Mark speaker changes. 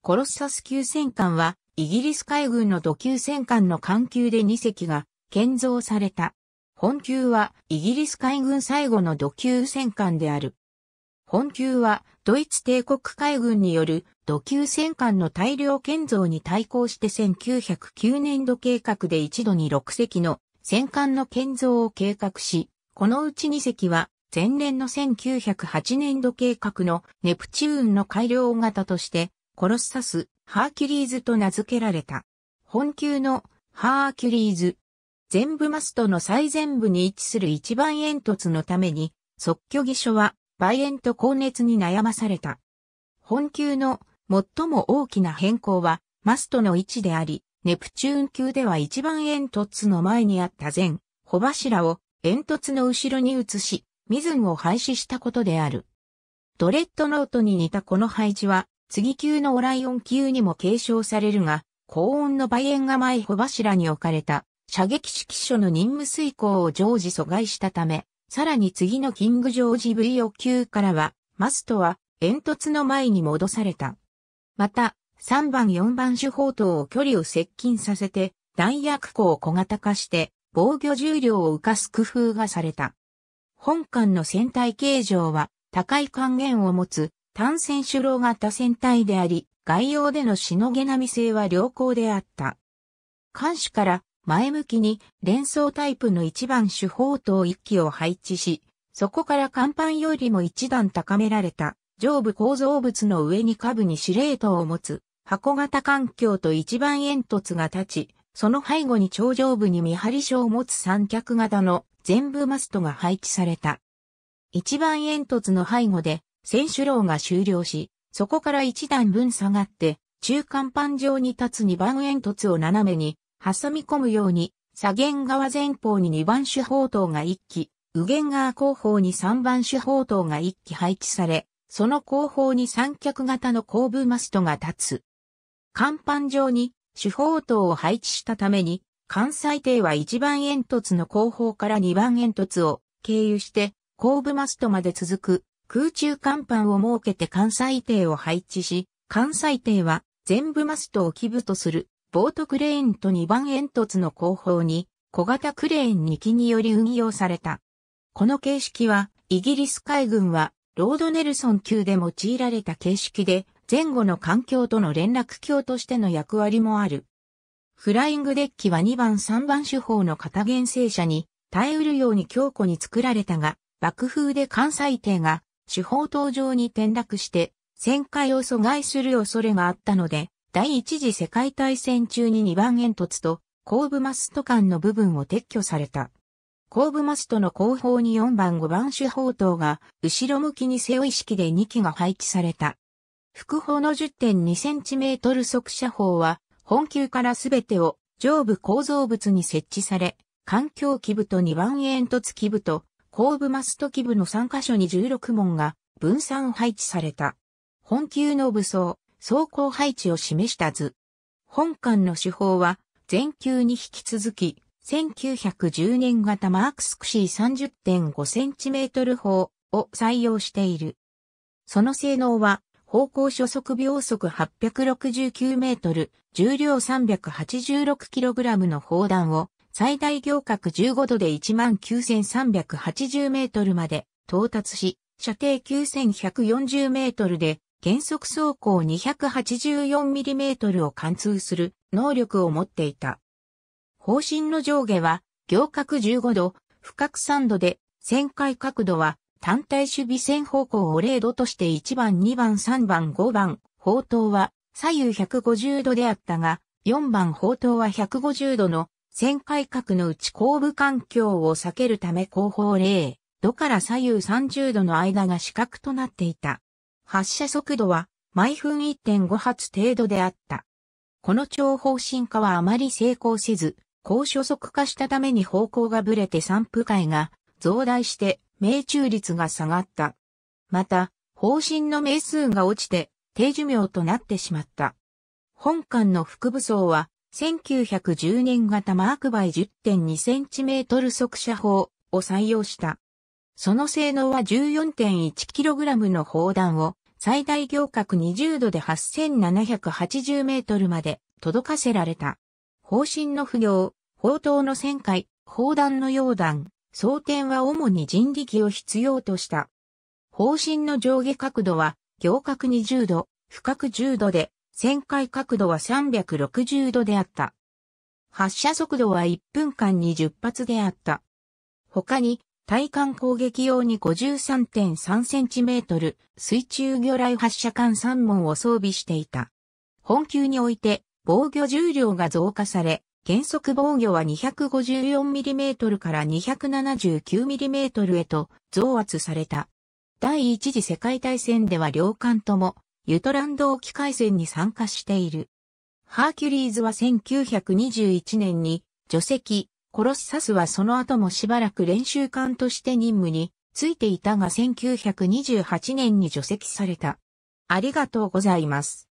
Speaker 1: コロッサス級戦艦は、イギリス海軍の土級戦艦の艦級で2隻が建造された。本級は、イギリス海軍最後の土級戦艦である。本級は、ドイツ帝国海軍による土級戦艦の大量建造に対抗して1909年度計画で一度に6隻の戦艦の建造を計画し、このうち2隻は前年の1908年度計画のネプチューンの改良型としてコロッサス、ハーキュリーズと名付けられた。本級のハーキュリーズ。全部マストの最前部に位置する一番煙突のために、即居偽書は、梅煙と高熱に悩まされた。本級の最も大きな変更は、マストの位置であり、ネプチューン級では一番煙突の前にあった前、帆柱を煙突の後ろに移し、ミズンを廃止したことである。ドレッドノートに似たこの配置は、次級のオライオン級にも継承されるが、高温の梅園が前穂柱に置かれた射撃指揮所の任務遂行を常時阻害したため、さらに次のキングジョージ v オ級からは、マストは煙突の前に戻された。また、3番4番手砲塔を距離を接近させて、弾薬庫を小型化して、防御重量を浮かす工夫がされた。本艦の船体形状は、高い還元を持つ単線主楼型船体であり、外洋でのしのげ並み性は良好であった。艦首から前向きに連装タイプの一番手砲塔1機を配置し、そこから甲板よりも一段高められた上部構造物の上に下部に司令塔を持つ箱型環境と一番煙突が立ち、その背後に頂上部に見張り所を持つ三脚型の全部マストが配置された。一番煙突の背後で選手楼が終了し、そこから一段分下がって、中間板上に立つ2番煙突を斜めに挟み込むように、左舷側前方に2番手砲塔が1機、右舷側後方に3番手砲塔が1機配置され、その後方に三脚型の後部マストが立つ。甲板上に手砲塔を配置したために、関西艇は1番煙突の後方から2番煙突を経由して、後部マストまで続く空中甲板を設けて艦載艇を配置し、艦載艇は全部マストを基部とするボートクレーンと2番煙突の後方に小型クレーン2機により運用された。この形式はイギリス海軍はロードネルソン級で用いられた形式で前後の環境との連絡橋としての役割もある。フライングデッキは2番3番手法の型原生車に耐えうるように強固に作られたが、爆風で関西艇が主砲塔上に転落して、旋回を阻害する恐れがあったので、第一次世界大戦中に2番煙突と後部マスト間の部分を撤去された。後部マストの後方に4番5番主砲塔が後ろ向きに背負い式で2機が配置された。副砲の 10.2cm 速射砲は本級からすべてを上部構造物に設置され、環境基部と2番煙突基部と後部マスト基部の3カ所に16門が分散配置された。本級の武装、装甲配置を示した図。本館の手法は、前級に引き続き、1910年型マークスクシー 30.5cm 砲を採用している。その性能は、方向初速秒速 869m、重量 386kg の砲弾を最大行角15度で19,380メートルまで到達し、射程9,140メートルで原則走行2 8 4トルを貫通する能力を持っていた。方針の上下は行角15度、深く3度で、旋回角度は単体守備線方向を0度として1番、2番、3番、5番、砲塔は左右150度であったが、4番砲塔は150度の戦改革のうち後部環境を避けるため後方0度から左右30度の間が死角となっていた。発射速度は毎分1.5発程度であった。この超方針化はあまり成功せず、高所速化したために方向がぶれて散布界が増大して命中率が下がった。また、方針の名数が落ちて低寿命となってしまった。本艦の副武装は1910年型マークバイ 10.2cm 速射砲を採用した。その性能は 14.1kg の砲弾を最大行角20度で 8780m まで届かせられた。砲身の不良、砲塔の旋回、砲弾の溶弾、装填は主に人力を必要とした。砲身の上下角度は行角20度、深く10度で旋回角度は360度であった。発射速度は1分間に10発であった。他に、対艦攻撃用に 53.3cm 水中魚雷発射管3門を装備していた。本級において防御重量が増加され、原則防御は 254mm から 279mm へと増圧された。第一次世界大戦では両艦ともユトランド沖海戦に参加している。ハーキュリーズは1921年に除籍、コロッサスはその後もしばらく練習艦として任務についていたが1928年に除籍された。ありがとうございます。